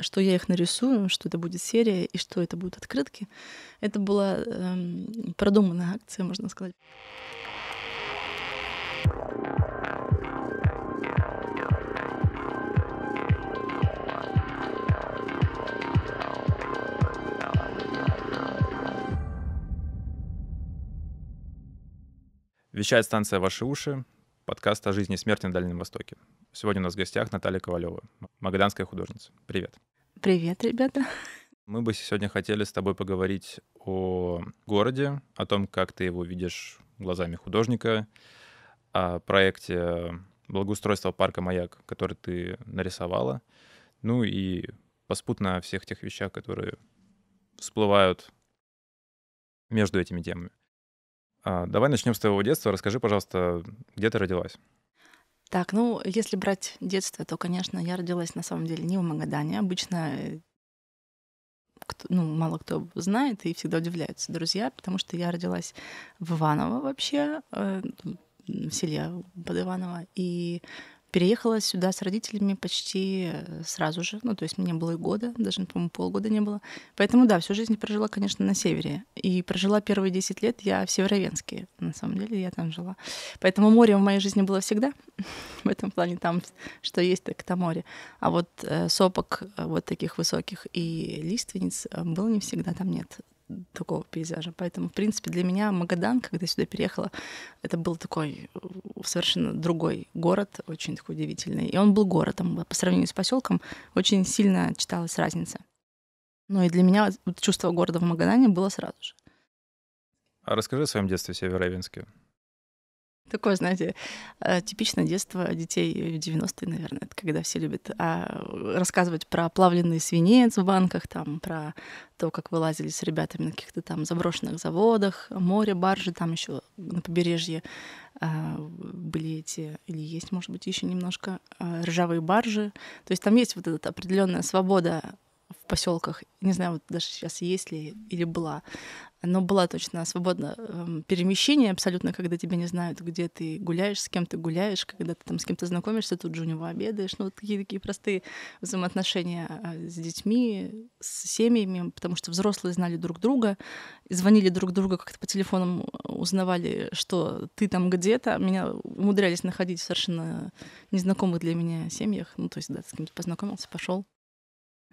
что я их нарисую, что это будет серия и что это будут открытки. Это была эм, продуманная акция, можно сказать. Вещает станция «Ваши уши», подкаст о жизни и смерти на Дальнем Востоке. Сегодня у нас в гостях Наталья Ковалева, магаданская художница. Привет. Привет, ребята. Мы бы сегодня хотели с тобой поговорить о городе, о том, как ты его видишь глазами художника, о проекте благоустройства парка «Маяк», который ты нарисовала, ну и поспутно о всех тех вещах, которые всплывают между этими темами. А, давай начнем с твоего детства. Расскажи, пожалуйста, где ты родилась? Так, ну, если брать детство, то, конечно, я родилась на самом деле не в Магадане. Обычно э, кто, ну, мало кто знает и всегда удивляются друзья, потому что я родилась в Иваново вообще, э, в селе под Иваново, и Переехала сюда с родителями почти э, сразу же, ну, то есть мне было и года, даже, по-моему, полгода не было. Поэтому, да, всю жизнь прожила, конечно, на севере. И прожила первые 10 лет я в Северовенске, на самом деле, я там жила. Поэтому море в моей жизни было всегда, в этом плане там, что есть, так это море. А вот э, сопок э, вот таких высоких и лиственниц было не всегда, там нет такого пейзажа. Поэтому, в принципе, для меня Магадан, когда я сюда переехала, это был такой э, совершенно другой город, очень такой удивительный. И он был городом. По сравнению с поселком очень сильно читалась разница. Но ну и для меня чувство города в Магадане было сразу же. А расскажи о своем детстве в северо Североявинске. Такое, знаете, э, типичное детство детей в 90-е, наверное, это когда все любят а, рассказывать про плавленный свинец в банках, там, про то, как вылазили с ребятами на каких-то там заброшенных заводах, море, баржи, там еще на побережье а, были эти, или есть, может быть, еще немножко а, ржавые баржи. То есть там есть вот эта определенная свобода в поселках. Не знаю, вот даже сейчас есть ли или была оно было точно свободно эм, перемещение абсолютно, когда тебя не знают, где ты гуляешь, с кем ты гуляешь, когда ты там с кем-то знакомишься, тут же у него обедаешь. Ну, вот такие такие простые взаимоотношения а, с детьми, с семьями, потому что взрослые знали друг друга, звонили друг другу как-то по телефонам, узнавали, что ты там где-то. Меня умудрялись находить в совершенно незнакомых для меня семьях. Ну, то есть, да, с кем-то познакомился, пошел,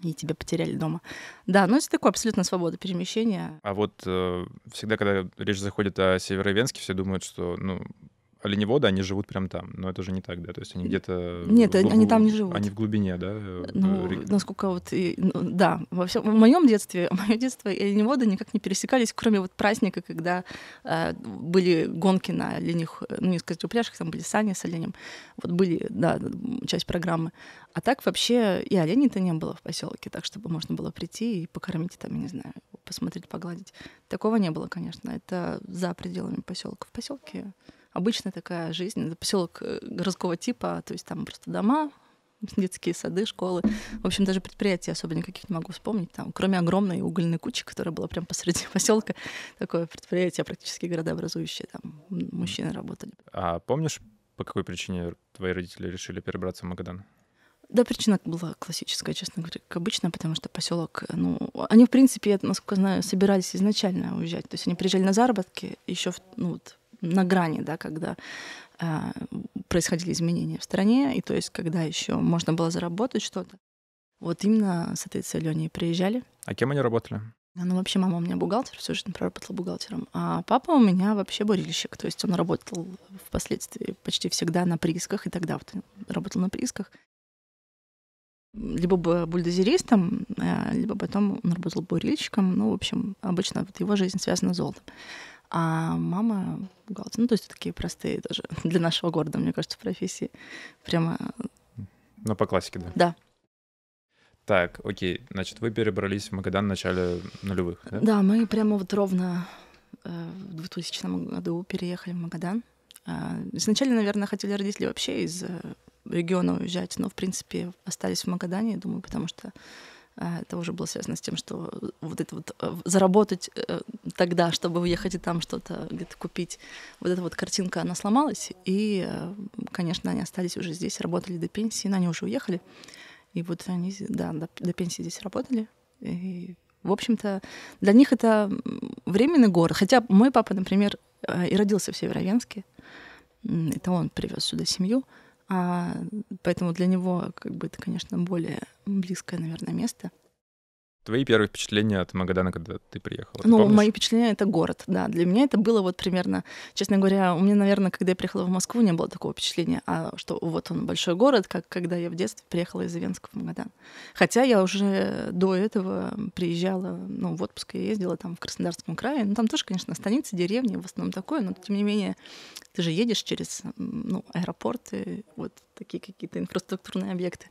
и тебя потеряли дома. Да, ну это такое абсолютно свобода перемещения. А вот э, всегда, когда речь заходит о Северовенске, все думают, что ну, оленеводы, они живут прям там, но это же не так, да, то есть они где-то... Нет, глубу... они там не живут. Они в глубине, да? Ну, э, Ре... насколько вот... И... Ну, да, во всем... в моем детстве, мое детство и оленеводы никак не пересекались, кроме вот праздника, когда э, были гонки на оленях, э, ну, не сказать упряжках, там были сани с оленем, вот были, да, часть программы. А так вообще и оленей-то не было в поселке, так, чтобы можно было прийти и покормить там, я не знаю, посмотреть, погладить. Такого не было, конечно, это за пределами поселка. В поселке обычная такая жизнь. Это поселок э, городского типа, то есть там просто дома, детские сады, школы. В общем, даже предприятий особо никаких не могу вспомнить. Там, кроме огромной угольной кучи, которая была прямо посреди поселка, такое предприятие практически городообразующее. Там мужчины работали. А помнишь, по какой причине твои родители решили перебраться в Магадан? Да, причина была классическая, честно говоря, как обычно, потому что поселок, э, ну, они, в принципе, я, насколько знаю, собирались изначально уезжать. То есть они приезжали на заработки еще ну, вот, на грани, да, когда э, происходили изменения в стране, и то есть когда еще можно было заработать что-то. Вот именно с этой целью они приезжали. А кем они работали? А, ну, вообще, мама у меня бухгалтер, всю жизнь проработала бухгалтером. А папа у меня вообще бурильщик. То есть он работал впоследствии почти всегда на приисках, и тогда вот работал на приисках. Либо бы бульдозеристом, э, либо потом он работал бурильщиком. Ну, в общем, обычно вот его жизнь связана с золотом а мама бухгалтер. Ну, то есть такие простые даже для нашего города, мне кажется, профессии. Прямо... Ну, по классике, да? Да. Так, окей, значит, вы перебрались в Магадан в начале нулевых, да? Да, мы прямо вот ровно э, в 2000 году переехали в Магадан. А, изначально, наверное, хотели родители вообще из э, региона уезжать, но, в принципе, остались в Магадане, я думаю, потому что а, это уже было связано с тем, что э, вот это вот э, заработать э, тогда, чтобы уехать и там что-то где-то купить, вот эта вот картинка, она сломалась, и, конечно, они остались уже здесь, работали до пенсии, но они уже уехали, и вот они, да, до, до пенсии здесь работали, и, в общем-то, для них это временный город. Хотя мой папа, например, и родился в Северовенске, это он привез сюда семью, а, поэтому для него, как бы, это, конечно, более близкое, наверное, место. Твои первые впечатления от Магадана, когда ты приехала? Ты ну, помнишь? мои впечатления — это город, да. Для меня это было вот примерно... Честно говоря, у меня, наверное, когда я приехала в Москву, не было такого впечатления, а что вот он большой город, как когда я в детстве приехала из Венска в Магадан. Хотя я уже до этого приезжала, ну, в отпуск я ездила там в Краснодарском крае. Ну, там тоже, конечно, станицы, деревни, в основном такое, но, тем не менее, ты же едешь через ну, аэропорты, вот такие какие-то инфраструктурные объекты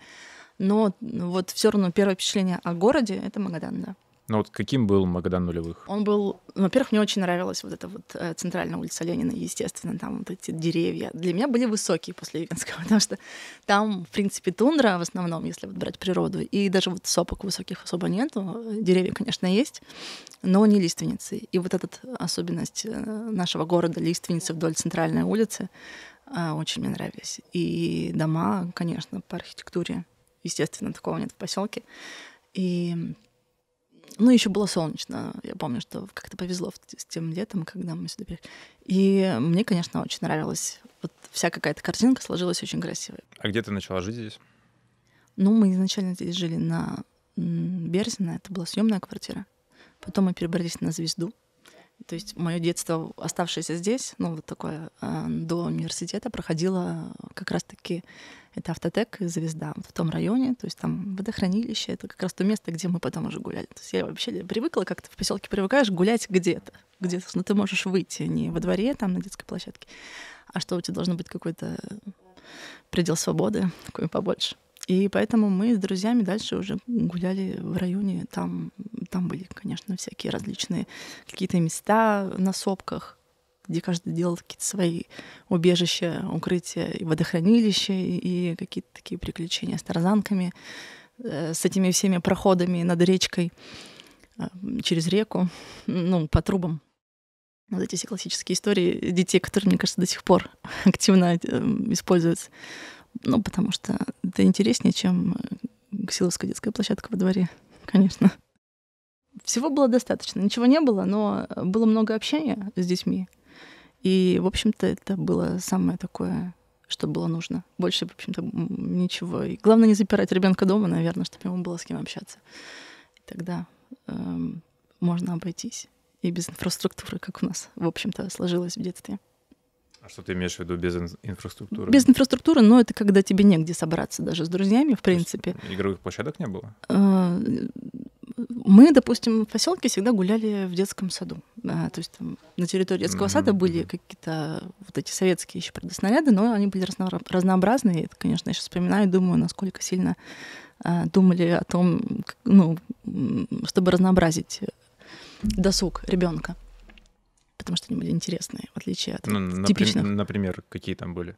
но вот все равно первое впечатление о городе — это Магадан, да. Ну вот каким был Магадан нулевых? Он был... Во-первых, мне очень нравилась вот эта вот э, центральная улица Ленина, естественно, там вот эти деревья. Для меня были высокие после Виганского, потому что там, в принципе, тундра в основном, если вот брать природу, и даже вот сопок высоких особо нету. Деревья, конечно, есть, но не лиственницы. И вот эта э, особенность э, нашего города, лиственницы вдоль центральной улицы, очень мне нравились. И дома, конечно, по архитектуре Естественно, такого нет в поселке. И ну, еще было солнечно. Я помню, что как-то повезло с тем летом, когда мы сюда приехали. И мне, конечно, очень нравилось. Вот вся какая-то картинка сложилась очень красивая. А где ты начала жить здесь? Ну, мы изначально здесь жили на Берзина. Это была съемная квартира. Потом мы перебрались на Звезду. То есть мое детство, оставшееся здесь, ну, вот такое, а, до университета, проходило как раз-таки это автотек звезда в том районе, то есть там водохранилище, это как раз то место, где мы потом уже гуляли. То есть я вообще привыкла, как-то в поселке привыкаешь гулять где-то, где, то но ты можешь выйти, не во дворе, там, на детской площадке, а что у тебя должно быть какой-то предел свободы, такой побольше. И поэтому мы с друзьями дальше уже гуляли в районе. Там, там были, конечно, всякие различные какие-то места на сопках, где каждый делал какие-то свои убежища, укрытия и водохранилища, и какие-то такие приключения с тарзанками, э, с этими всеми проходами над речкой, э, через реку, ну, по трубам. Вот эти все классические истории детей, которые, мне кажется, до сих пор активно э, используются. Ну, потому что это интереснее, чем Ксиловская детская площадка во дворе, конечно. Всего было достаточно. Ничего не было, но было много общения с детьми. И, в общем-то, это было самое такое, что было нужно. Больше, в общем-то, ничего. И главное не запирать ребенка дома, наверное, чтобы ему было с кем общаться. И тогда эм, можно обойтись. И без инфраструктуры, как у нас, в общем-то, сложилось в детстве. А что ты имеешь в виду без инфраструктуры? Без инфраструктуры, но это когда тебе негде собраться даже с друзьями, в принципе. Есть, игровых площадок не было? Э, мы, допустим, в поселке всегда гуляли в детском саду. А, то есть там, на территории детского mm-hmm. сада были какие-то вот эти советские еще предоснаряды, но они были разно- разнообразные. это, конечно, я сейчас вспоминаю и думаю, насколько сильно а, думали о том, как, ну, чтобы разнообразить досуг ребенка. Потому что они были интересные, в отличие от ну, напри- типичных. Например, какие там были?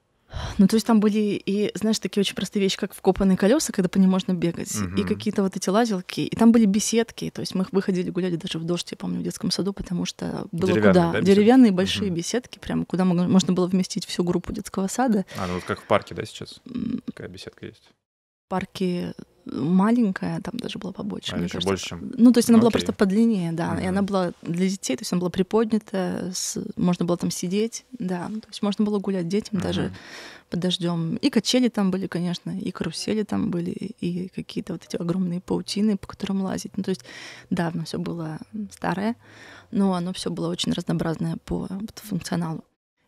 Ну, то есть там были и, знаешь, такие очень простые вещи, как вкопанные колеса, когда по ним можно бегать, угу. и какие-то вот эти лазилки, и там были беседки, то есть мы выходили, гуляли даже в дождь, я помню, в детском саду, потому что было деревянные, куда? Да, деревянные беседки? большие угу. беседки, прямо куда можно было вместить всю группу детского сада. А, ну вот как в парке, да, сейчас? Такая беседка есть. В парке маленькая, там даже была побольше. А, мне кажется. больше, чем... Ну, то есть она Окей. была просто подлиннее, да. Угу. И она была для детей, то есть она была приподнята, с... можно было там сидеть, да. То есть можно было гулять детям угу. даже под дождем. И качели там были, конечно, и карусели там были, и какие-то вот эти огромные паутины, по которым лазить. Ну, то есть давно все было старое, но оно все было очень разнообразное по функционалу.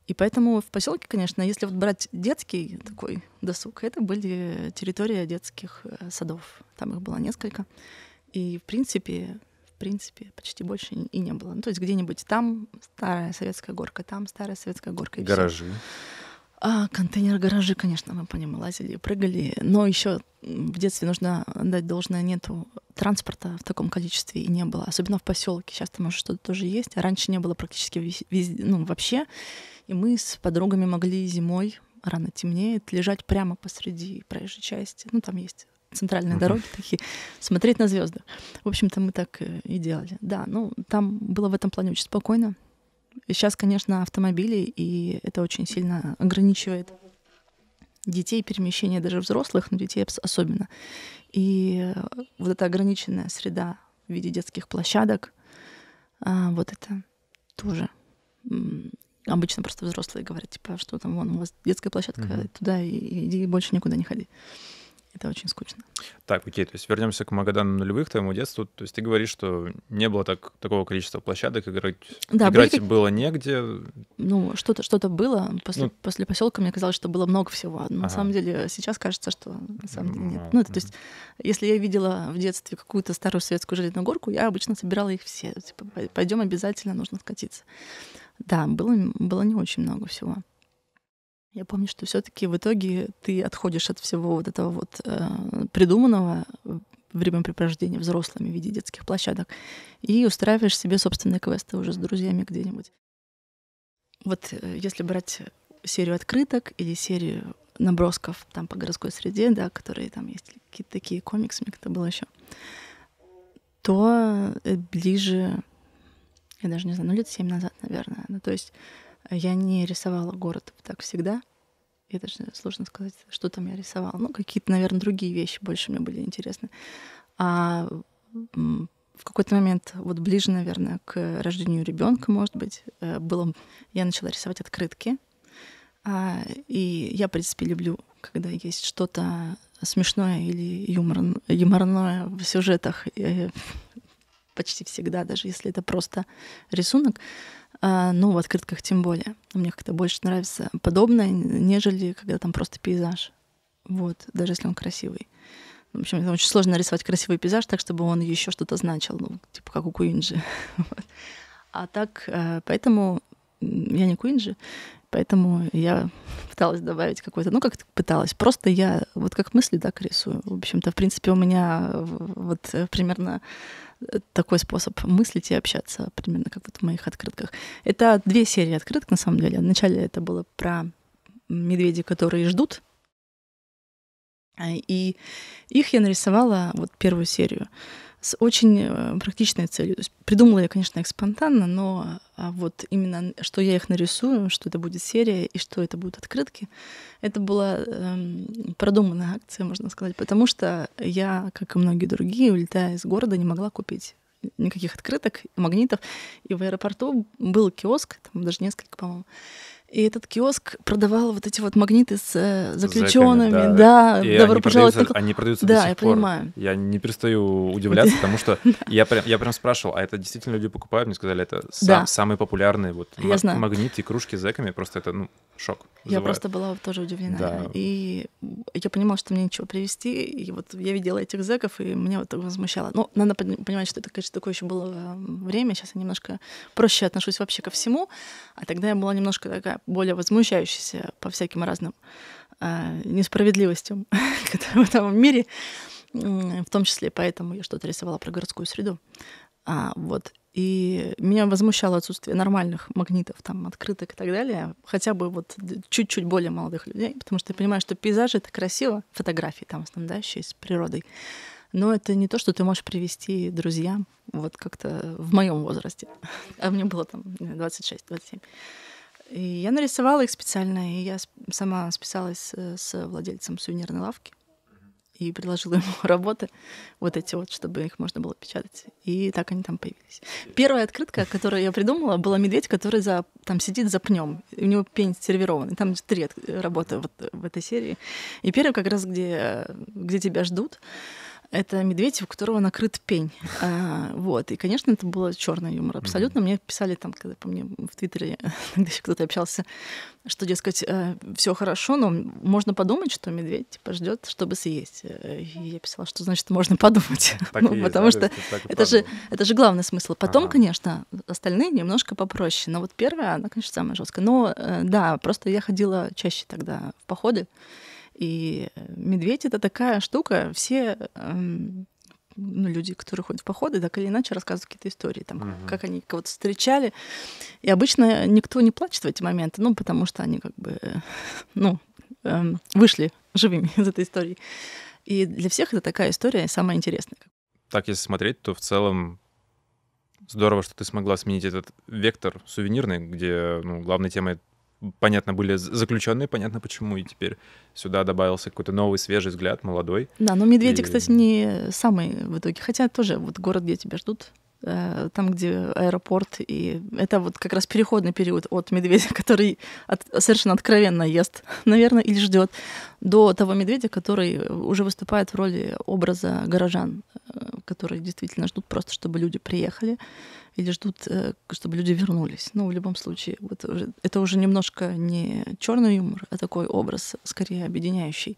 И поэтому в поселке, конечно, если вот брать детский такой досуг, это были территории детских э, садов. Там их было несколько. И, в принципе, в принципе, почти больше и не было. Ну, то есть где-нибудь там старая советская горка, там старая советская горка. И Гаражи. А, контейнер гаражи, конечно, мы по ним лазили, прыгали. Но еще в детстве нужно отдать должное, нету транспорта в таком количестве и не было, особенно в поселке. Сейчас там уже что-то тоже есть, а раньше не было практически везде, ну, вообще. И мы с подругами могли зимой, рано темнеет, лежать прямо посреди проезжей части. Ну, там есть центральные mm-hmm. дороги такие, смотреть на звезды. В общем-то, мы так э, и делали. Да, ну, там было в этом плане очень спокойно. сейчас, конечно, автомобили, и это очень сильно ограничивает детей перемещение, даже взрослых, но детей особенно. И э, вот эта ограниченная среда в виде детских площадок, а, вот это тоже Обычно просто взрослые говорят, типа, «А что там, вон, у вас детская площадка, угу. туда и, иди, больше никуда не ходи. Это очень скучно. Так, окей, то есть вернемся к Магадану нулевых, твоему детству. То есть ты говоришь, что не было так, такого количества площадок, играть, да, играть были... было негде. Ну, что-то что было. После, ну... после поселка мне казалось, что было много всего. Но ага. на самом деле сейчас кажется, что на самом деле нет. Ну, это, то есть, если я видела в детстве какую-то старую советскую железную горку, я обычно собирала их все. Типа, пойдем обязательно, нужно скатиться. Да, было, было не очень много всего. Я помню, что все-таки в итоге ты отходишь от всего вот этого вот э, придуманного э, времяпрепровождения взрослыми в виде детских площадок и устраиваешь себе собственные квесты уже с друзьями где-нибудь. Вот э, если брать серию открыток или серию набросков там по городской среде, да, которые там есть какие-то такие комиксы, мне как-то было еще, то э, ближе я даже не знаю, ну лет семь назад, наверное. Ну, то есть э, я не рисовала город так всегда. Я даже сложно сказать, что там я рисовала. Ну, какие-то, наверное, другие вещи больше мне были интересны. А в какой-то момент, вот ближе, наверное, к рождению ребенка, может быть, э, было, я начала рисовать открытки. А, и я, в принципе, люблю, когда есть что-то смешное или юморное в сюжетах э, почти всегда, даже если это просто рисунок. А, ну, в открытках тем более. Мне как-то больше нравится подобное, нежели когда там просто пейзаж. Вот, даже если он красивый. В общем, это очень сложно нарисовать красивый пейзаж так, чтобы он еще что-то значил, ну, типа как у Куинджи. А так, э, поэтому я не Куинджи, поэтому я пыталась добавить какой-то, ну, как пыталась, просто я вот как мысли так рисую. В общем-то, в принципе, у меня вот э, примерно такой способ мыслить и общаться, примерно как вот в моих открытках. Это две серии открыток, на самом деле. Вначале это было про медведей, которые ждут. А, и их я нарисовала, вот первую серию с очень э, практичной целью. То есть придумала я, конечно, их спонтанно, но а, вот именно, что я их нарисую, что это будет серия и что это будут открытки, это была эм, продуманная акция, можно сказать, потому что я, как и многие другие, улетая из города, не могла купить никаких открыток, магнитов. И в аэропорту был киоск, там даже несколько, по-моему. И этот киоск продавал вот эти вот магниты с э, заключенными, Зэками, да, да и добро они пожаловать. Продаются, только... Они продаются да, до сих я пор. понимаю. Я не перестаю удивляться, потому что я прям, я прям спрашивал, а это действительно люди покупают? Мне сказали, это самые популярные вот магниты и кружки с зэками, просто это ну шок. Я просто была тоже удивлена. И я понимала, что мне ничего привезти, и вот я видела этих зэков, и меня вот возмущало. Но ну, надо понимать, что это, конечно, такое еще было э, время, сейчас я немножко проще отношусь вообще ко всему, а тогда я была немножко такая более возмущающаяся по всяким разным э, несправедливостям, которые в этом мире, в том числе поэтому я что-то рисовала про городскую среду. А, вот. И меня возмущало отсутствие нормальных магнитов, там, открыток и так далее, хотя бы вот чуть-чуть более молодых людей, потому что я понимаю, что пейзажи — это красиво, фотографии там, да, еще с природой, но это не то, что ты можешь привести друзьям, вот как-то в моем возрасте. А мне было там 26-27. И я нарисовала их специально, и я сама списалась э, с владельцем сувенирной лавки и предложила ему работы, вот эти вот, чтобы их можно было печатать. И так они там появились. Первая открытка, которую я придумала, была медведь, который за, там сидит за пнем. У него пень сервирован. И там три работы вот в этой серии. И первая как раз, где, где тебя ждут. Это медведь, у которого накрыт пень. А, вот. И, конечно, это было черный юмор. Абсолютно. Мне писали там, когда по мне в Твиттере когда еще кто-то общался, что, дескать, э, все хорошо, но можно подумать, что медведь типа, ждет, чтобы съесть. Э, и я писала, что значит можно подумать. ну, есть, потому да, что это же, это же главный смысл. Потом, ага. конечно, остальные немножко попроще. Но вот первая, она, конечно, самая жесткая. Но э, да, просто я ходила чаще тогда в походы. И э, медведь — это такая штука, все эм, ну, люди, которые ходят в походы, так или иначе рассказывают какие-то истории, там, угу. как они кого-то встречали. И обычно никто не плачет в эти моменты, ну, потому что они как бы, э, ну, эм, вышли живыми из этой истории. И для всех это такая история самая интересная. Так, если смотреть, то в целом здорово, что ты смогла сменить этот вектор сувенирный, где ну, главной темой понятно, были заключенные, понятно почему, и теперь сюда добавился какой-то новый, свежий взгляд, молодой. Да, но Медведи, и... кстати, не самый в итоге, хотя тоже вот город, где тебя ждут, э, там, где аэропорт, и это вот как раз переходный период от медведя, который от, совершенно откровенно ест, наверное, или ждет, до того медведя, который уже выступает в роли образа горожан, которые действительно ждут просто, чтобы люди приехали, или ждут, э, чтобы люди вернулись. Ну, в любом случае, вот это уже немножко не черный юмор, а такой образ, скорее объединяющий.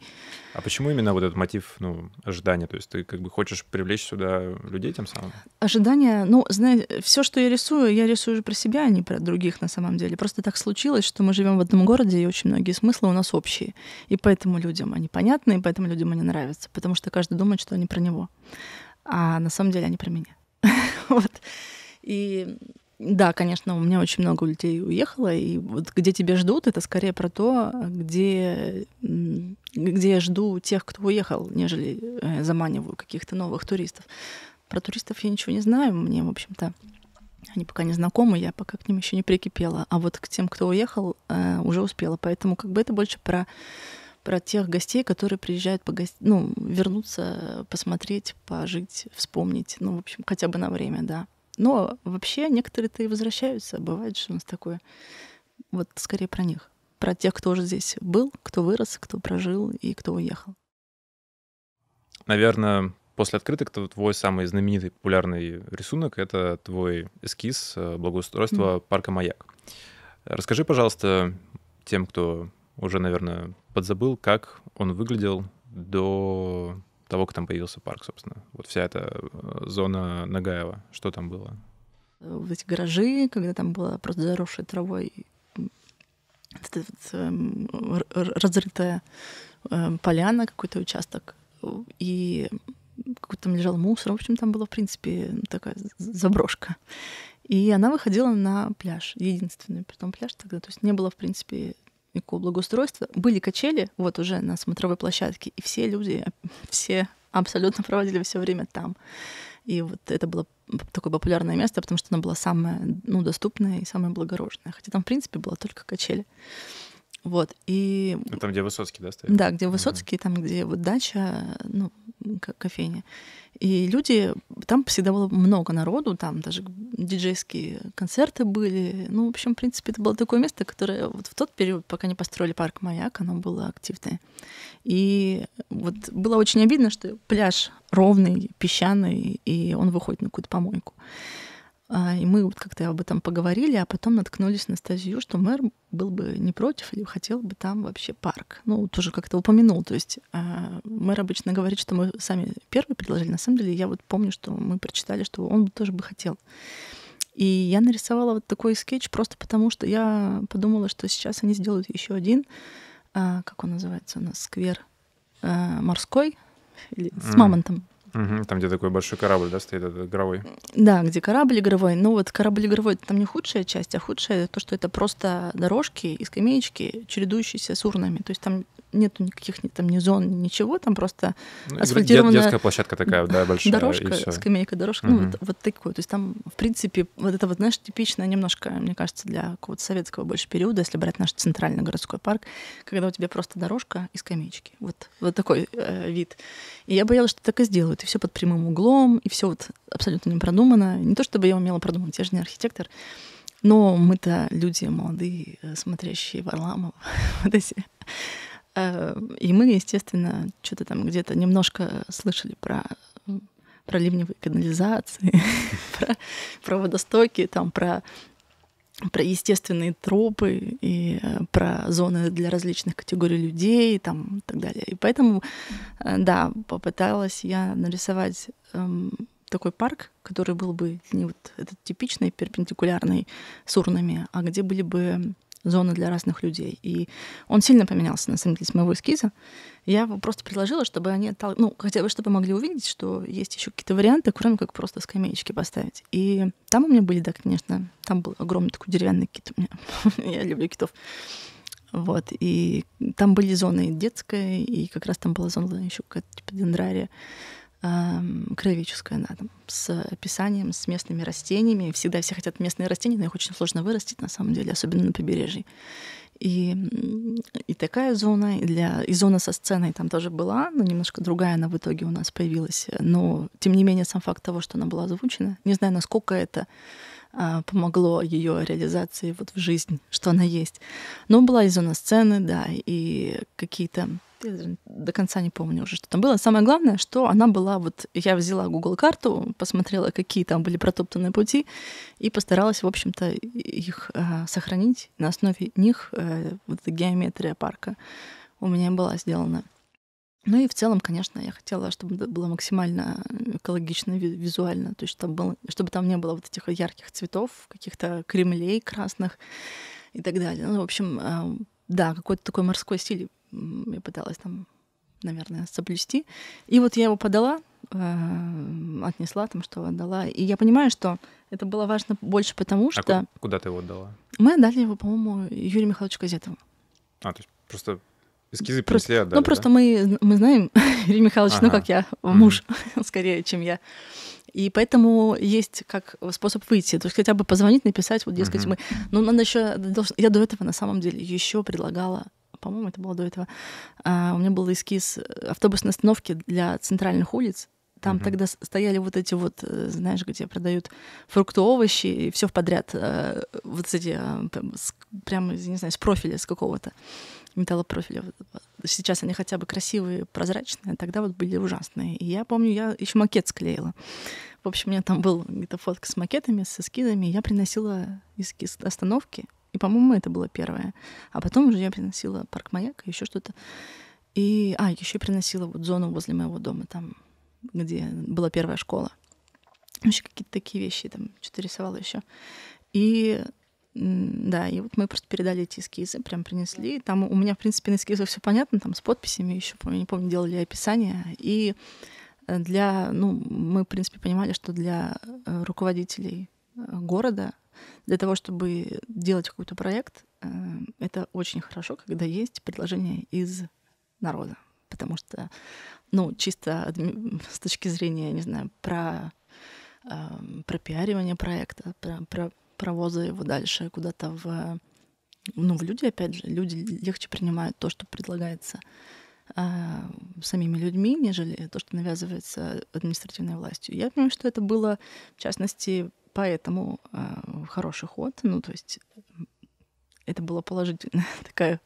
А почему именно вот этот мотив, ну, ожидания? То есть ты как бы хочешь привлечь сюда людей тем самым? Ожидания, ну, знаете, все, что я рисую, я рисую уже про себя, а не про других на самом деле. Просто так случилось, что мы живем в одном городе, и очень многие смыслы у нас общие. И поэтому людям они понятны, и поэтому людям они нравятся, потому что каждый думает, что они про него а на самом деле они про меня. вот. И да, конечно, у меня очень много людей уехало, и вот где тебя ждут, это скорее про то, где, где я жду тех, кто уехал, нежели э, заманиваю каких-то новых туристов. Про туристов я ничего не знаю, мне, в общем-то, они пока не знакомы, я пока к ним еще не прикипела. А вот к тем, кто уехал, э, уже успела. Поэтому как бы это больше про про тех гостей, которые приезжают погост... ну, вернуться, посмотреть, пожить, вспомнить, ну, в общем, хотя бы на время, да. Но вообще некоторые-то и возвращаются, бывает, что у нас такое. Вот скорее про них, про тех, кто уже здесь был, кто вырос, кто прожил и кто уехал. Наверное, после открыток твой самый знаменитый популярный рисунок — это твой эскиз э, благоустройства mm. парка «Маяк». Расскажи, пожалуйста, тем, кто уже, наверное, подзабыл, как он выглядел до того, как там появился парк, собственно. Вот вся эта э, зона Нагаева, что там было? Вот эти гаражи, когда там была просто заросшая травой эм, разрытая эм, поляна, какой-то участок, и какой-то там лежал мусор. В общем, там была, в принципе, такая заброшка. И она выходила на пляж, единственный притом пляж тогда. То есть не было, в принципе, благоустройства были качели вот уже на смотровой площадке, и все люди, все абсолютно проводили все время там. И вот это было такое популярное место, потому что оно было самое ну, доступное и самое благородное. Хотя там, в принципе, было только качели. Вот, и... Ну, там, где Высоцкий, да, стоит? Да, где Высоцкий, mm-hmm. там, где вот дача, ну, кофейня. И люди... Там всегда было много народу, там даже диджейские концерты были. Ну, в общем, в принципе, это было такое место, которое вот в тот период, пока не построили парк «Маяк», оно было активное. И вот было очень обидно, что пляж ровный, песчаный, и он выходит на какую-то помойку. А, и мы вот как-то об этом поговорили, а потом наткнулись на статью, что мэр был бы не против или хотел бы там вообще парк. Ну, тоже как-то упомянул. То есть а, мэр обычно говорит, что мы сами первые предложили. На самом деле я вот помню, что мы прочитали, что он тоже бы хотел. И я нарисовала вот такой скетч просто потому, что я подумала, что сейчас они сделают еще один, а, как он называется у нас, сквер морской, или с мамонтом. Угу, там, где такой большой корабль, да, стоит этот игровой. Да, где корабль игровой. Ну вот корабль игровой это там не худшая часть, а худшая то, что это просто дорожки и скамеечки, чередующиеся с урнами. То есть там нету никаких ни, там ни зон, ничего, там просто ну, асфальтированная... детская площадка такая, да, большая, Дорожка, и скамейка, дорожка, угу. ну, вот, вот такой. То есть там, в принципе, вот это вот, знаешь, типично немножко, мне кажется, для какого-то советского больше периода, если брать наш центральный городской парк, когда у тебя просто дорожка и скамеечки. Вот, вот такой э, вид. И я боялась, что так и сделают. И все под прямым углом, и все вот абсолютно не продумано. Не то чтобы я умела продумать, я же не архитектор. Но мы-то люди молодые, э, смотрящие Варламов, вот эти Э, и мы, естественно, что-то там где-то немножко слышали про про ливневые канализации, про, про водостоки, там про про естественные тропы и э, про зоны для различных категорий людей там и так далее. И поэтому, э, да, попыталась я нарисовать эм, такой парк, который был бы не вот этот типичный перпендикулярный с урнами, а где были бы зоны для разных людей. И он сильно поменялся, на самом деле, с моего эскиза. Я просто предложила, чтобы они, оттал... ну, хотя бы, чтобы могли увидеть, что есть еще какие-то варианты, кроме как просто скамеечки поставить. И там у меня были, да, конечно, там был огромный такой деревянный кит у меня. я люблю китов. Вот, и там были зоны детская, и как раз там была зона еще какая-то типа дендрария. Эм, краеведческая она там, с описанием, с местными растениями. Всегда все хотят местные растения, но их очень сложно вырастить, на самом деле, особенно на побережье. И, и такая зона, и, для, и зона со сценой там тоже была, но немножко другая она в итоге у нас появилась. Но, тем не менее, сам факт того, что она была озвучена, не знаю, насколько это а, помогло ее реализации вот в жизнь, что она есть. Но была и зона сцены, да, и какие-то я даже до конца не помню уже, что там было. Самое главное, что она была вот... Я взяла Google карту, посмотрела, какие там были протоптанные пути, и постаралась, в общем-то, их э, сохранить. На основе них э, вот геометрия парка у меня была сделана. Ну и в целом, конечно, я хотела, чтобы это было максимально э, экологично, визуально, то есть чтобы, было, чтобы там не было вот этих ярких цветов, каких-то кремлей красных и так далее. Ну, в общем, а, да, какой-то такой морской стиль я пыталась там, наверное, соблюсти. И вот я его подала, а, отнесла там, что отдала. И я понимаю, что это было важно больше потому, а что... куда ты его отдала? Мы отдали его, по-моему, Юрию Михайловичу Казетову. А, то есть просто Эскизы просто, да? Ну, да? просто мы, мы знаем, Юрий Михайлович, ну, ага. ну, как я, муж, mm-hmm. скорее, чем я. И поэтому есть как способ выйти, то есть хотя бы позвонить, написать, вот, дескать, mm-hmm. мы... Ну, надо еще... Я до этого, на самом деле, еще предлагала по-моему, это было до этого, а, у меня был эскиз э, автобусной остановки для центральных улиц. Там mm-hmm. тогда стояли вот эти вот, э, знаешь, где продают фрукты, овощи и все подряд. Э, вот эти а, прямо, не знаю, с профиля с какого-то металлопрофиля. Сейчас они хотя бы красивые, прозрачные, а тогда вот были ужасные. И я помню, я еще макет склеила. В общем, у меня там был где-то фотка с макетами, с эскизами. Я приносила эскиз остановки, и, по-моему, это было первое. А потом уже я приносила парк маяк, и еще что-то. И, а, еще приносила вот зону возле моего дома, там, где была первая школа. Вообще какие-то такие вещи, там, что-то рисовала еще. И да, и вот мы просто передали эти эскизы, прям принесли. Там у меня, в принципе, на эскизах все понятно, там с подписями еще, не помню, делали описание. И э, для, ну, мы, в принципе, понимали, что для э, руководителей э, города, для того, чтобы делать какой-то проект, это очень хорошо, когда есть предложение из народа. Потому что, ну, чисто с точки зрения, не знаю, про эм, пропиаривание проекта, про, про паровоза его дальше куда-то в, ну, в люди, опять же, люди легче принимают то, что предлагается а, самими людьми, нежели то, что навязывается административной властью. Я понимаю, что это было, в частности, поэтому а, хороший ход. Ну, то есть это была положительная такая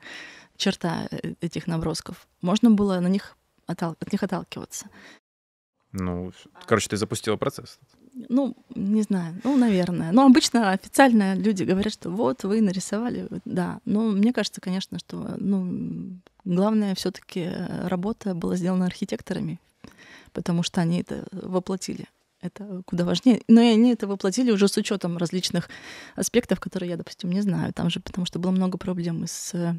черта э, этих набросков. Можно было на них от них отталкиваться. Ну, короче, ты запустила процесс. Ну, не знаю, ну, наверное. Но ну, обычно официально люди говорят, что вот вы нарисовали, да. Но мне кажется, конечно, что ну, главное все-таки э, работа была сделана архитекторами, потому что они это воплотили. Это куда важнее. Но и они это воплотили уже с учетом различных аспектов, которые я, допустим, не знаю. Там же, потому что было много проблем с э,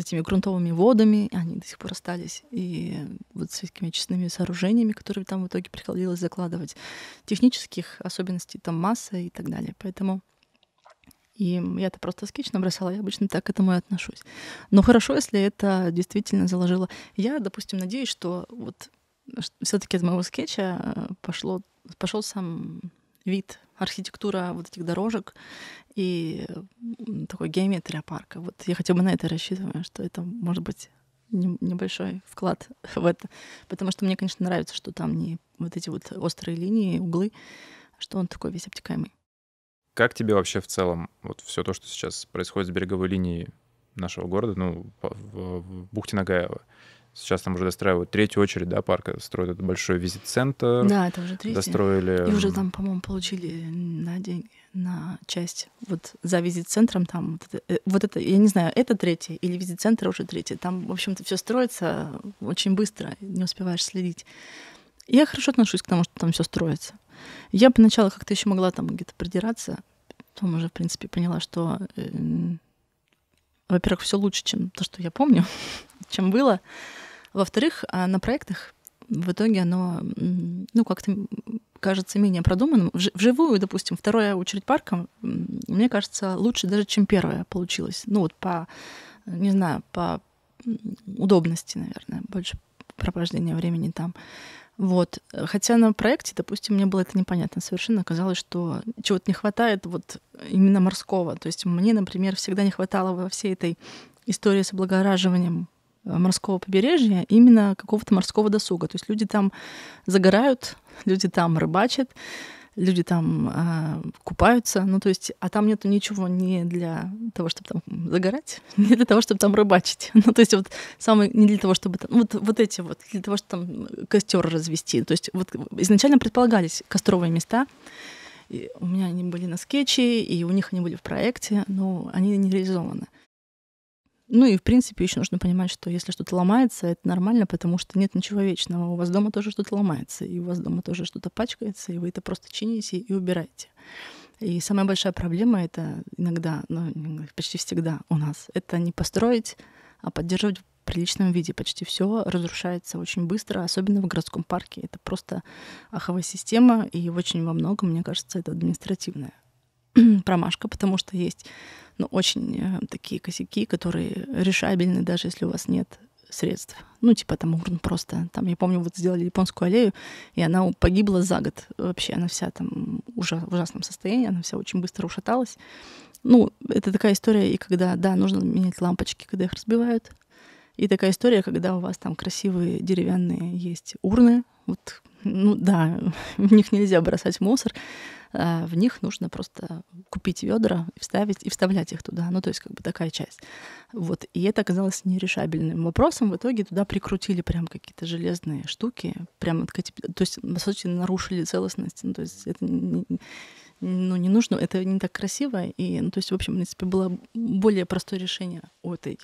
этими грунтовыми водами, они до сих пор остались, и вот с этими честными сооружениями, которые там в итоге приходилось закладывать, технических особенностей там масса и так далее. Поэтому и я это просто скично бросала, я обычно так к этому и отношусь. Но хорошо, если это действительно заложило. Я, допустим, надеюсь, что вот э, все-таки из моего скетча э, пошло, пошел сам вид архитектура вот этих дорожек и такой геометрия парка. Вот я хотя бы на это рассчитываю, что это может быть небольшой вклад в это. Потому что мне, конечно, нравится, что там не вот эти вот острые линии, углы, что он такой весь обтекаемый. Как тебе вообще в целом вот все то, что сейчас происходит с береговой линией нашего города, ну, в, в бухте Нагаева? Сейчас там уже достраивают третью очередь, да, парка. Э, строят этот большой визит-центр. Да, это уже третий. Достроили... И уже там, по-моему, получили на деньги, на часть. Вот за визит-центром там вот это, э, вот это, я не знаю, это третий или визит-центр уже третий. Там, в общем-то, все строится очень быстро, не успеваешь следить. Я хорошо отношусь к тому, что там все строится. Я поначалу как-то еще могла там где-то продираться потом уже, в принципе, поняла, что, э, во-первых, все лучше, чем то, что я помню, чем было. Во-вторых, а, на проектах в итоге оно, ну, как-то кажется менее продуманным. Вживую, допустим, вторая очередь парка, мне кажется, лучше даже, чем первая получилась. Ну, вот по, не знаю, по удобности, наверное, больше пропождения времени там. Вот. Хотя на проекте, допустим, мне было это непонятно совершенно. Оказалось, что чего-то не хватает вот именно морского. То есть мне, например, всегда не хватало во всей этой истории с облагораживанием Э, морского побережья именно какого-то морского досуга. То есть люди там загорают, люди там рыбачат, люди там э, купаются, ну то есть, а там нету ничего не для того, чтобы там загорать, не для того, чтобы там рыбачить, ну то есть вот самое не для того, чтобы там, вот вот эти вот для того, чтобы там костер развести, то есть вот изначально предполагались костровые места, и у меня они были на скетче, и у них они были в проекте, но они не реализованы. Ну и, в принципе, еще нужно понимать, что если что-то ломается, это нормально, потому что нет ничего вечного. У вас дома тоже что-то ломается, и у вас дома тоже что-то пачкается, и вы это просто чините и убираете. И самая большая проблема — это иногда, ну, почти всегда у нас, это не построить, а поддерживать в приличном виде. Почти все разрушается очень быстро, особенно в городском парке. Это просто аховая система, и очень во многом, мне кажется, это административная промашка, потому что есть ну очень э, такие косяки, которые решабельны, даже если у вас нет средств. Ну, типа там урн просто. Там, я помню, вот сделали японскую аллею, и она погибла за год вообще. Она вся там ужа в ужасном состоянии, она вся очень быстро ушаталась. Ну, это такая история, и когда, да, нужно менять лампочки, когда их разбивают. И такая история, когда у вас там красивые деревянные есть урны. Вот, ну да, в них нельзя бросать мусор. Э, в них нужно просто купить ведра, вставить и вставлять их туда. Ну, то есть как бы такая часть. Вот. И это оказалось нерешабельным вопросом. В итоге туда прикрутили прям какие-то железные штуки. Прям, то есть, на сути, нарушили целостность. Ну, то есть это не, ну, не нужно, это не так красиво. И, ну, то есть, в общем, в принципе, было более простое решение у этой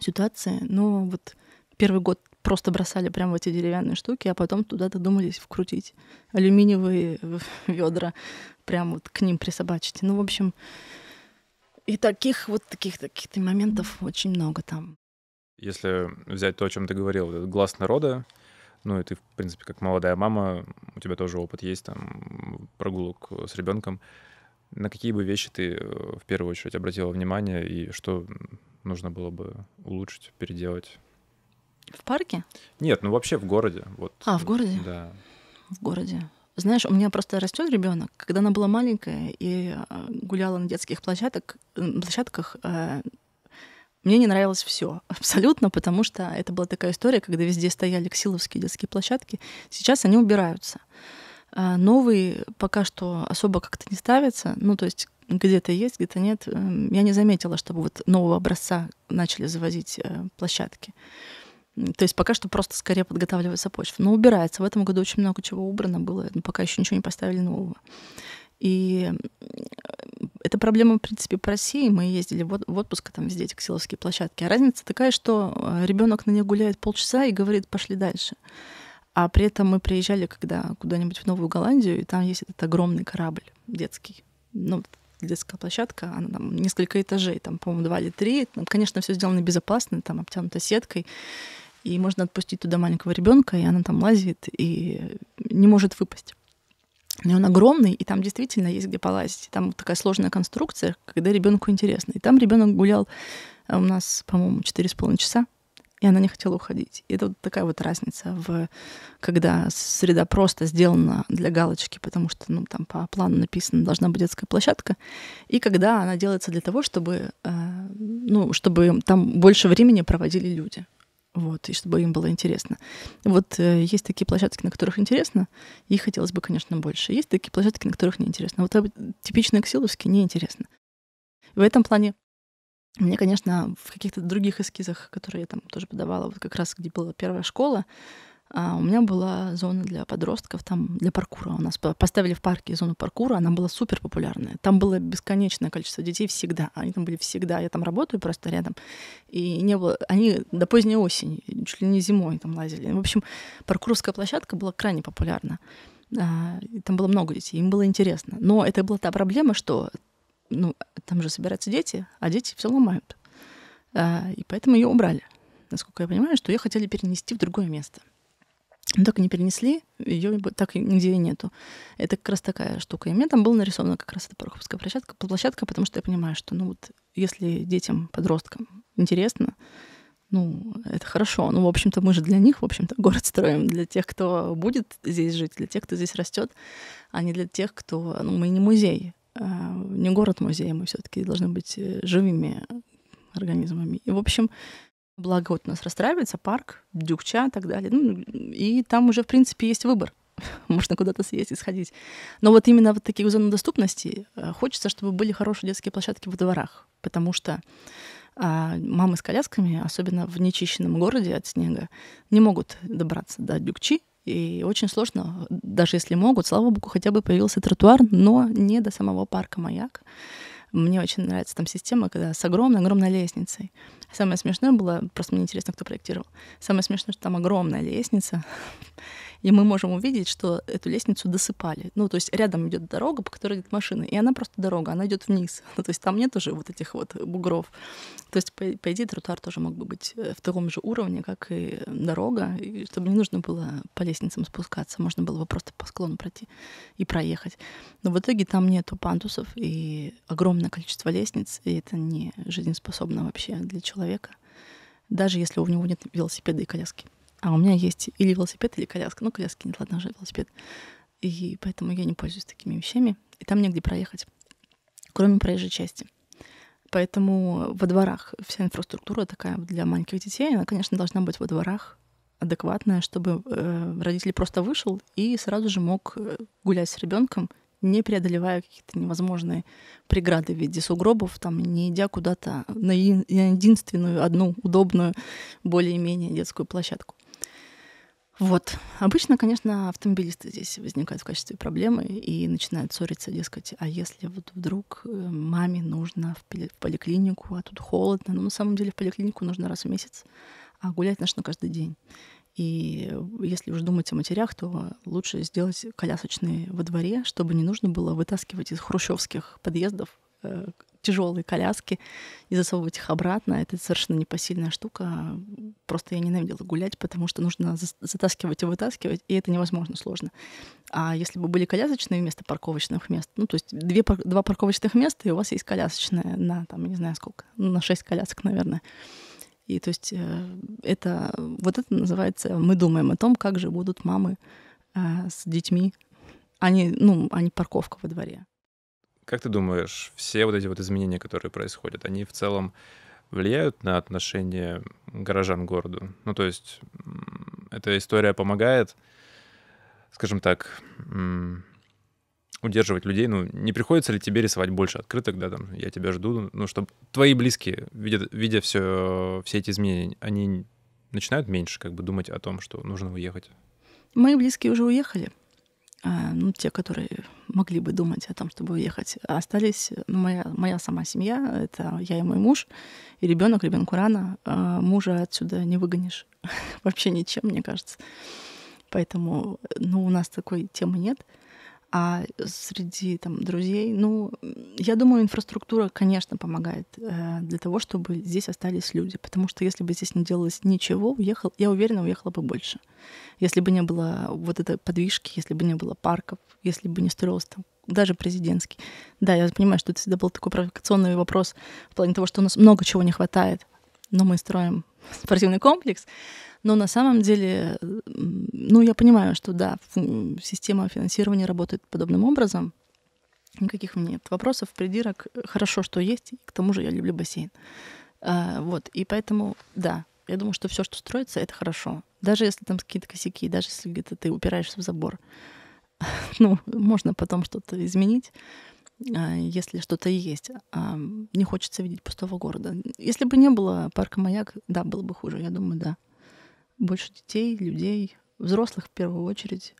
ситуации. Но вот первый год просто бросали прямо в эти деревянные штуки, а потом туда додумались вкрутить алюминиевые ведра, прямо вот к ним присобачить. Ну, в общем, и таких вот таких таких моментов очень много там. Если взять то, о чем ты говорил, глаз народа, ну и ты, в принципе, как молодая мама, у тебя тоже опыт есть там прогулок с ребенком. На какие бы вещи ты э, в первую очередь обратила внимание и что нужно было бы улучшить, переделать? В парке? Нет, ну вообще в городе. Вот. А, в городе? Да. В городе. Знаешь, у меня просто растет ребенок. Когда она была маленькая и э, гуляла на детских площадок, площадках, э, мне не нравилось все абсолютно, потому что это была такая история, когда везде стояли ксиловские детские площадки. Сейчас они убираются. Э, Новые пока что особо как-то не ставятся. Ну, то есть где-то есть, где-то нет. Эм, я не заметила, чтобы вот нового образца начали завозить площадки. То есть пока что просто скорее подготавливается почва. Но убирается. В этом году очень много чего убрано было, но пока еще ничего не поставили нового. И э, эта проблема, в принципе, по России. Мы ездили в отпуск а там везде эти ксиловские площадки. А разница такая, что э, ребенок на ней гуляет полчаса и говорит, пошли дальше. А при этом мы приезжали когда куда-нибудь в Новую Голландию, и там есть этот огромный корабль детский. Ну, детская площадка, она там несколько этажей, там, по-моему, два или три. Там, конечно, все сделано безопасно, там обтянуто сеткой и можно отпустить туда маленького ребенка, и она там лазит и не может выпасть. И он огромный, и там действительно есть где полазить. И там такая сложная конструкция, когда ребенку интересно. И там ребенок гулял э, у нас, по-моему, четыре с половиной часа, и она не хотела уходить. И это вот такая вот разница, в, когда среда просто сделана для галочки, потому что ну, там по плану написано, должна быть детская площадка, и когда она делается для того, чтобы, э, ну, чтобы там больше времени проводили люди вот, и чтобы им было интересно. Вот э, есть такие площадки, на которых интересно, и хотелось бы, конечно, больше. Есть такие площадки, на которых неинтересно. Вот а типичные ксиловские неинтересно. В этом плане мне, конечно, в каких-то других эскизах, которые я там тоже подавала, вот как раз где была первая школа, а, у меня была зона для подростков, там для паркура. У нас поставили в парке зону паркура, она была супер популярная. Там было бесконечное количество детей всегда. Они там были всегда. Я там работаю просто рядом. И не было... Они до поздней осени, чуть ли не зимой там лазили. В общем, паркурская площадка была крайне популярна. А, там было много детей, им было интересно. Но это была та проблема, что ну, там же собираются дети, а дети все ломают. А, и поэтому ее убрали. Насколько я понимаю, что ее хотели перенести в другое место. Но так и не перенесли, ее так нигде и нету. Это как раз такая штука. И мне там была нарисована как раз эта пароховская площадка, площадка, потому что я понимаю, что ну вот если детям, подросткам интересно, ну, это хорошо. Ну, в общем-то, мы же для них, в общем-то, город строим. Для тех, кто будет здесь жить, для тех, кто здесь растет, а не для тех, кто... Ну, мы не музей, а, не город-музей, мы все таки должны быть э, живыми э, организмами. И, в общем, Благо вот у нас расстраивается парк, Дюкча и так далее. Ну, и там уже, в принципе, есть выбор. Можно куда-то съездить, сходить. Но вот именно вот таких зон доступности э, хочется, чтобы были хорошие детские площадки во дворах, потому что а мамы с колясками, особенно в нечищенном городе от снега, не могут добраться до Дюкчи, и очень сложно, даже если могут, слава богу, хотя бы появился тротуар, но не до самого парка «Маяк». Мне очень нравится там система, когда с огромной-огромной лестницей. Самое смешное было, просто мне интересно, кто проектировал. Самое смешное, что там огромная лестница, И мы можем увидеть, что эту лестницу досыпали. Ну, то есть рядом идет дорога, по которой идет машина, и она просто дорога, она идет вниз. Ну, то есть там нет уже вот этих вот бугров. То есть, по, по идее, тротуар тоже мог бы быть э, в таком же уровне, как и дорога, и чтобы не нужно было по лестницам спускаться, можно было бы просто по склону пройти и проехать. Но в итоге там нету пандусов и огромное количество лестниц, и это не жизнеспособно вообще для человека, даже если у него нет велосипеда и коляски. А у меня есть или велосипед, или коляска. Ну, коляски нет, ладно, уже велосипед. И поэтому я не пользуюсь такими вещами. И там негде проехать, кроме проезжей части. Поэтому во дворах вся инфраструктура такая для маленьких детей, она, конечно, должна быть во дворах адекватная, чтобы э, родитель просто вышел и сразу же мог э, гулять с ребенком, не преодолевая какие-то невозможные преграды в виде сугробов, там, не идя куда-то на единственную, одну удобную, более-менее детскую площадку. Вот. Обычно, конечно, автомобилисты здесь возникают в качестве проблемы и начинают ссориться, дескать, а если вот вдруг э, маме нужно в поликлинику, а тут холодно. Ну, на самом деле в поликлинику нужно раз в месяц, а гулять нужно каждый день. И э, если уж думать о матерях, то лучше сделать колясочные во дворе, чтобы не нужно было вытаскивать из хрущевских подъездов э, тяжелые коляски и засовывать их обратно. Это совершенно непосильная штука. Просто я ненавидела гулять, потому что нужно затаскивать и вытаскивать, и это невозможно сложно. А если бы были колясочные вместо парковочных мест, ну, то есть две, два парковочных места, и у вас есть колясочная на, там, не знаю сколько, ну, на шесть колясок, наверное. И то есть э, это, вот это называется, мы думаем о том, как же будут мамы э, с детьми, а не, ну, а не парковка во дворе. Как ты думаешь, все вот эти вот изменения, которые происходят, они в целом влияют на отношение горожан к городу? Ну, то есть эта история помогает, скажем так, удерживать людей? Ну, не приходится ли тебе рисовать больше открыток, да, там, я тебя жду, ну, чтобы твои близкие, видя, видя все, все эти изменения, они начинают меньше как бы думать о том, что нужно уехать? Мои близкие уже уехали. А, ну, те, которые могли бы думать о том, чтобы уехать, остались ну, моя, моя сама семья, это я и мой муж, и ребенок, ребенку рано. А, мужа отсюда не выгонишь вообще ничем, мне кажется. Поэтому, ну, у нас такой темы нет а среди там друзей, ну, я думаю, инфраструктура, конечно, помогает э, для того, чтобы здесь остались люди, потому что если бы здесь не делалось ничего, уехал, я уверена, уехала бы больше. Если бы не было вот этой подвижки, если бы не было парков, если бы не строился там даже президентский. Да, я понимаю, что это всегда был такой провокационный вопрос в плане того, что у нас много чего не хватает, но мы строим спортивный комплекс. Но на самом деле, ну, я понимаю, что да, система финансирования работает подобным образом. Никаких мне нет вопросов, придирок. Хорошо, что есть. И к тому же я люблю бассейн. А, вот. И поэтому, да, я думаю, что все, что строится, это хорошо. Даже если там какие-то косяки, даже если где-то ты упираешься в забор. Ну, можно потом что-то изменить. А, если что-то есть. А, не хочется видеть пустого города. Если бы не было парка «Маяк», да, было бы хуже, я думаю, да. Больше детей, людей, взрослых в первую очередь.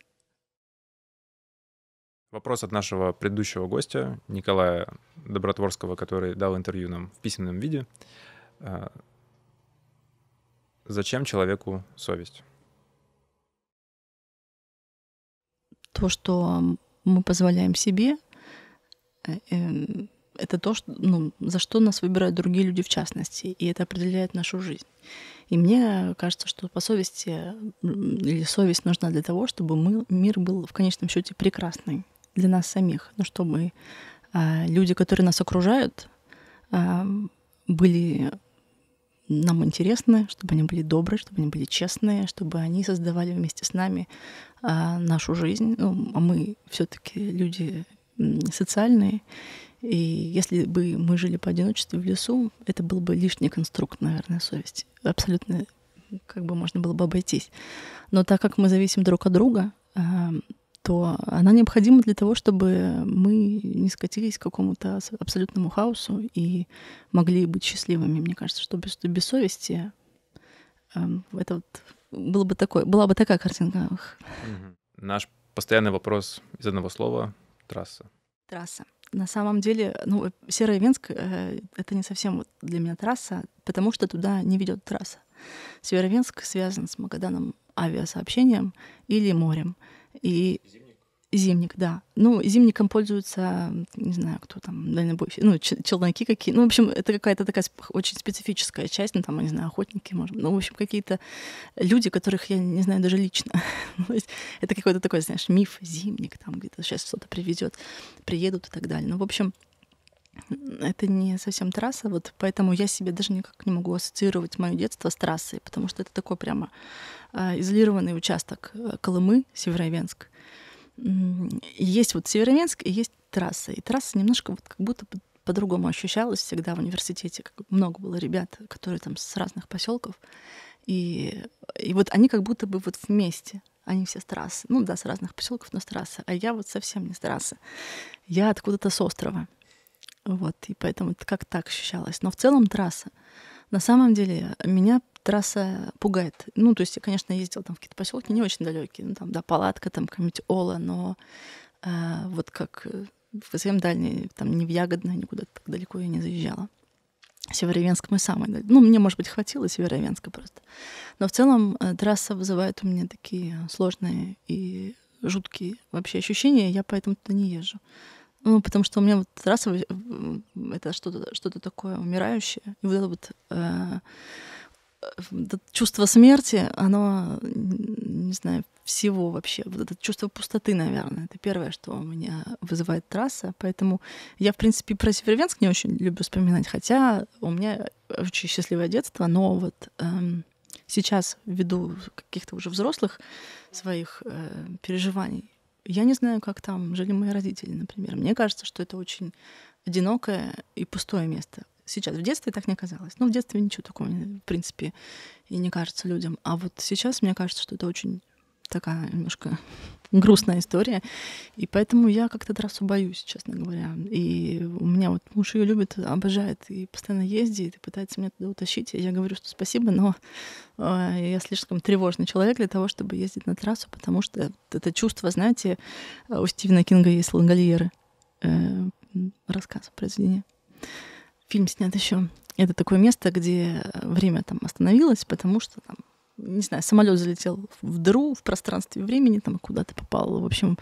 Вопрос от нашего предыдущего гостя, Николая Добротворского, который дал интервью нам в письменном виде. А, Зачем человеку совесть? То, что мы позволяем себе, Э, эм, это то, что, ну, за что нас выбирают другие люди в частности, и это определяет нашу жизнь. И мне кажется, что по совести или совесть нужна для того, чтобы мы, мир был в конечном счете прекрасный для нас самих, но чтобы а, люди, которые нас окружают, а, были нам интересны, чтобы они были добрые, чтобы они были честные, чтобы они создавали вместе с нами а, нашу жизнь. Ну, а мы все-таки люди социальные. И если бы мы жили по одиночеству в лесу, это был бы лишний конструкт, наверное, совести. Абсолютно как бы можно было бы обойтись. Но так как мы зависим друг от друга, а, то она необходима для того, чтобы мы не скатились к какому-то абсолютному хаосу и могли быть счастливыми. Мне кажется, что без, без совести эм, это вот было бы такое, была бы такая картинка. Наш постоянный вопрос из одного слова Трасса. Трасса. На самом деле, ну, Серый Венск э, — это не совсем вот для меня трасса, потому что туда не ведет трасса. Северовенск связан с Магаданом авиасообщением или морем. И... Зимний Зимник, да. Ну, зимником пользуются, не знаю, кто там, дальнобойщики, ну, челноки какие. Ну, в общем, это какая-то такая очень специфическая часть, ну, там, не знаю, охотники, может, ну, в общем, какие-то люди, которых я не знаю даже лично. Ну, это какой-то такой, знаешь, миф, зимник, там где-то сейчас что-то привезет, приедут и так далее. Ну, в общем, это не совсем трасса, вот поэтому я себе даже никак не могу ассоциировать мое детство с трассой, потому что это такой прямо а, изолированный участок э, Колымы, Североевенск есть вот Североминск и есть трасса. И трасса немножко вот как будто по-другому ощущалась всегда в университете. Много было ребят, которые там с разных поселков. И, и вот они как будто бы вот вместе. Они все с трассы. Ну да, с разных поселков, но с трассы. А я вот совсем не с трассы. Я откуда-то с острова. Вот, и поэтому это как так ощущалось. Но в целом трасса. На самом деле меня трасса пугает. Ну, то есть я, конечно, ездила там в какие-то поселки не очень далекие, ну, там, да, палатка, там, какая-нибудь Ола, но э, вот как совсем э, дальние, там, не в Ягодное, никуда так далеко я не заезжала. Северовенск мой самый дальний. Ну, мне, может быть, хватило Северовенска просто. Но в целом э, трасса вызывает у меня такие сложные и жуткие вообще ощущения, я поэтому туда не езжу. Ну, потому что у меня вот трасса — это что-то что такое умирающее. И вот это вот... Э, чувство смерти, оно, не знаю, всего вообще. Вот это чувство пустоты, наверное, это первое, что у меня вызывает трасса. Поэтому я, в принципе, про Северовенск не очень люблю вспоминать, хотя у меня очень счастливое детство, но вот эм, сейчас ввиду каких-то уже взрослых своих э, переживаний, я не знаю, как там жили мои родители, например. Мне кажется, что это очень одинокое и пустое место сейчас. В детстве так не казалось. Ну, в детстве ничего такого, в принципе, и не кажется людям. А вот сейчас мне кажется, что это очень такая немножко грустная история. И поэтому я как-то трассу боюсь, честно говоря. И у меня вот муж ее любит, обожает и постоянно ездит, и пытается меня туда утащить. И я говорю, что спасибо, но э, я слишком тревожный человек для того, чтобы ездить на трассу, потому что это чувство, знаете, у Стивена Кинга есть лонгольеры. Э, рассказ, произведение. Фильм снят еще. Это такое место, где время там остановилось, потому что там не знаю, самолет залетел в дыру в пространстве времени, там куда-то попал, в общем.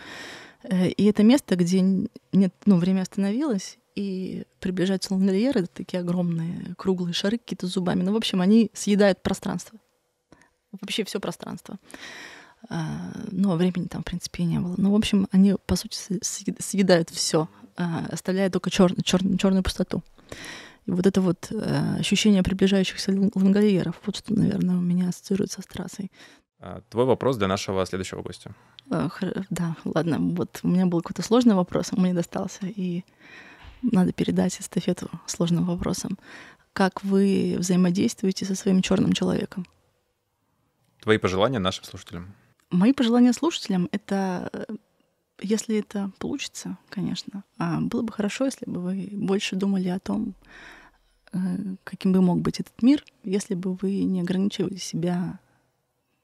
Э, и это место, где нет, ну, время остановилось, и приближаются лангольеры, это такие огромные круглые шары какие-то зубами. Ну, в общем, они съедают пространство. Вообще все пространство. ну а времени там, в принципе, и не было. Ну, в общем, они, по сути, съедают все, а оставляя только черную, черную пустоту. И вот это вот э, ощущение приближающихся лангольеров, вот что, наверное, у меня ассоциируется с трассой. А, твой вопрос для нашего следующего гостя. Э, да, ладно, вот у меня был какой-то сложный вопрос, он мне достался, и надо передать эстафету сложным вопросом. Как вы взаимодействуете со своим черным человеком? Твои пожелания нашим слушателям. Мои пожелания слушателям — это э, если это получится, конечно, а, было бы хорошо, если бы вы больше думали о том, э, каким бы мог быть этот мир, если бы вы не ограничивали себя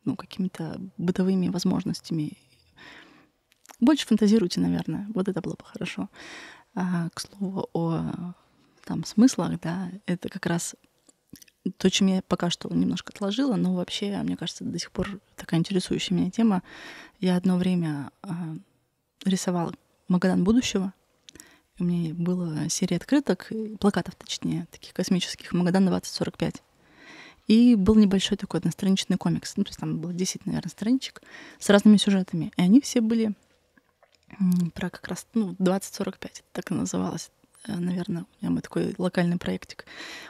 ну, какими-то бытовыми возможностями. Больше фантазируйте, наверное. Вот это было бы хорошо. А, к слову, о там, смыслах, да, это как раз то, чем я пока что немножко отложила, но вообще, мне кажется, до сих пор такая интересующая меня тема. Я одно время а, рисовала Магадан будущего. У меня была серия открыток, плакатов, точнее, таких космических, Магадан 2045. И был небольшой такой одностраничный комикс. Ну, то есть там было 10, наверное, страничек с разными сюжетами. И они все были про как раз, ну, 2045, так и называлось. Э, наверное, у меня такой локальный проектик.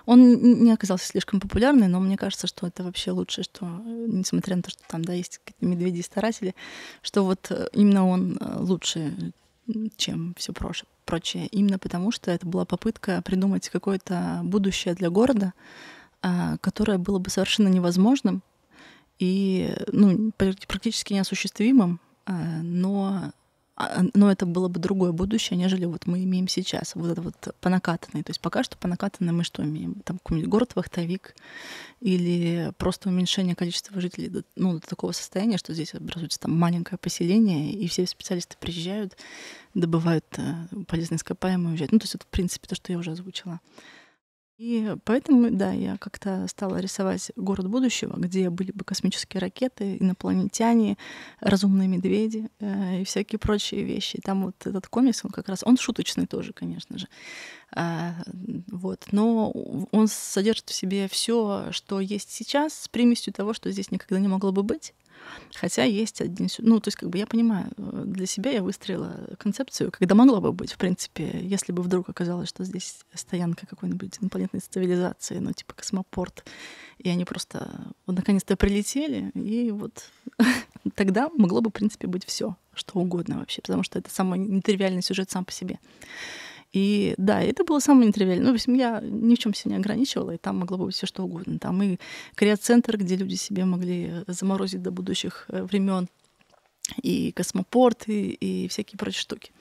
Он не оказался слишком популярным, но мне кажется, что это вообще лучше, что, э, несмотря на то, что там, да, есть какие-то медведи и старатели, что вот э, именно он лучше, чем все прочее. Именно потому, что это была попытка придумать какое-то будущее для города, а, которое было бы совершенно невозможным и ну, практически неосуществимым, а, но а, но это было бы другое будущее, нежели вот мы имеем сейчас, вот это вот по накатанной. То есть пока что по накатанной мы что имеем? Там какой-нибудь город вахтовик или просто уменьшение количества жителей до, ну, до такого состояния, что здесь образуется там маленькое поселение, и все специалисты приезжают, добывают э, полезные ископаемые, уезжают. Ну, то есть это, в принципе, то, что я уже озвучила. И поэтому, да, я как-то стала рисовать город будущего, где были бы космические ракеты, инопланетяне, разумные медведи э, и всякие прочие вещи. И там вот этот комикс, он как раз, он шуточный тоже, конечно же. А, вот, но он содержит в себе все, что есть сейчас, с примесью того, что здесь никогда не могло бы быть. Хотя есть один... Ну, то есть, как бы я понимаю, э, для себя я выстроила концепцию, когда могла бы быть, в принципе, если бы вдруг оказалось, что здесь стоянка какой-нибудь инопланетной цивилизации, ну, типа космопорт, и они просто вот, наконец-то прилетели, и вот тогда могло бы, в принципе, быть все, что угодно вообще, потому что это самый нетривиальный сюжет сам по себе. И да, это было самое нетривиальное. Ну, в общем, я ни в чем себя не ограничивала, и там могло быть все что угодно. Там и креоцентр, где люди себе могли заморозить до будущих э, времен, и космопорт, и, и всякие прочие штуки.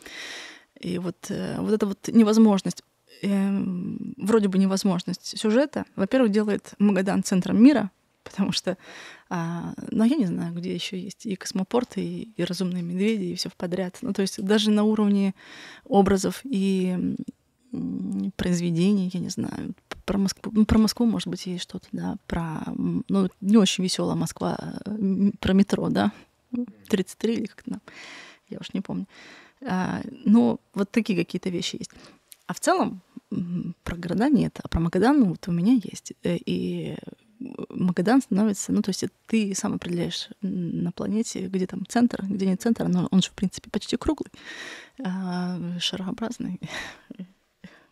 И вот, э, вот эта вот невозможность эм, вроде бы невозможность сюжета, во-первых, делает Магадан центром мира, потому что, а, ну, я не знаю, где еще есть и космопорты, и, и разумные медведи, и все в подряд. Ну, то есть даже на уровне образов и произведений, я не знаю, про Москву, ну, про Москву, может быть, есть что-то, да, про, ну, не очень веселая Москва, э, про метро, да, 33 или как-то, я уж не помню. А, ну, вот такие какие-то вещи есть. А в целом про города нет, а про Магадан ну, вот у меня есть. Э, и Магадан становится, ну, то есть ты сам определяешь на планете, где там центр, где не центр, но он же, в принципе, почти круглый, а, шарообразный,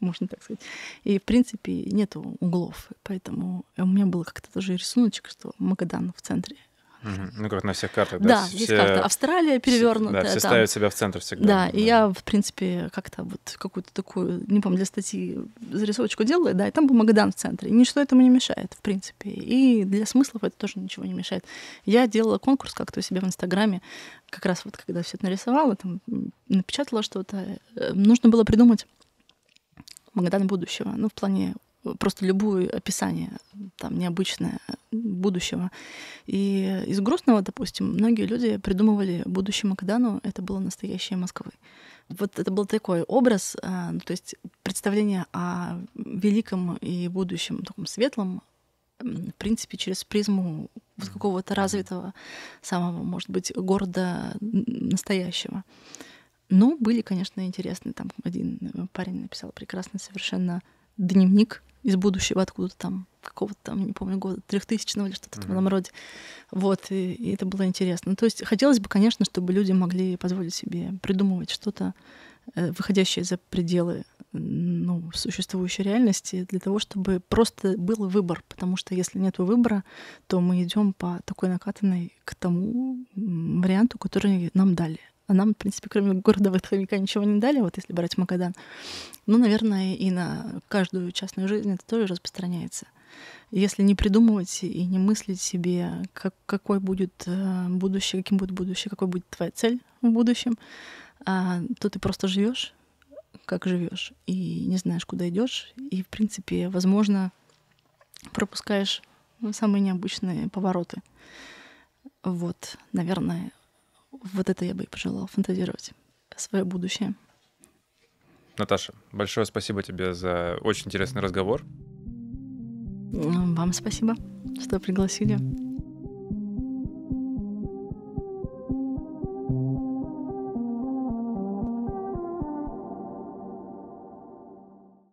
можно так сказать. И, в принципе, нет углов, поэтому у меня было как-то тоже рисуночек, что Магадан в центре Угу. Ну, как на всех картах, да? Да, все... есть карта Австралия перевернутая. Да, все там. ставят себя в центр всегда. Да, да. и я, в принципе, как-то вот какую-то такую, не помню, для статьи зарисовочку делаю, да, и там был Магадан в центре. И ничто этому не мешает, в принципе. И для смыслов это тоже ничего не мешает. Я делала конкурс как-то у себя в Инстаграме, как раз вот когда все это нарисовала, там напечатала что-то. Э, нужно было придумать Магадан будущего, ну, в плане просто любое описание там необычное будущего. И из грустного, допустим, многие люди придумывали будущему Макдану, это было настоящее Москвы. Вот это был такой образ, а, ну, то есть представление о великом и будущем, таком светлом, в принципе, через призму вот какого-то развитого самого, может быть, города настоящего. Но ну, были, конечно, интересные. Там один э, парень написал прекрасно совершенно дневник из будущего откуда-то там, какого-то там, не помню, года, трехтысячного или что-то mm-hmm. в этом роде. Вот, и, и это было интересно. То есть хотелось бы, конечно, чтобы люди могли позволить себе придумывать что-то, э, выходящее за пределы ну, существующей реальности, для того, чтобы просто был выбор. Потому что если нет выбора, то мы идем по такой накатанной к тому варианту, который нам дали. А нам, в принципе, кроме городовых хомяка ничего не дали, вот если брать Магадан. Ну, наверное, и на каждую частную жизнь это тоже распространяется. Если не придумывать и не мыслить себе, как, какой будет э, будущее, каким будет будущее, какой будет твоя цель в будущем, а, то ты просто живешь, как живешь, и не знаешь, куда идешь. И, в принципе, возможно, пропускаешь самые необычные повороты. Вот, наверное, вот это я бы и пожелала фантазировать свое будущее. Наташа, большое спасибо тебе за очень интересный разговор. Вам спасибо, что пригласили.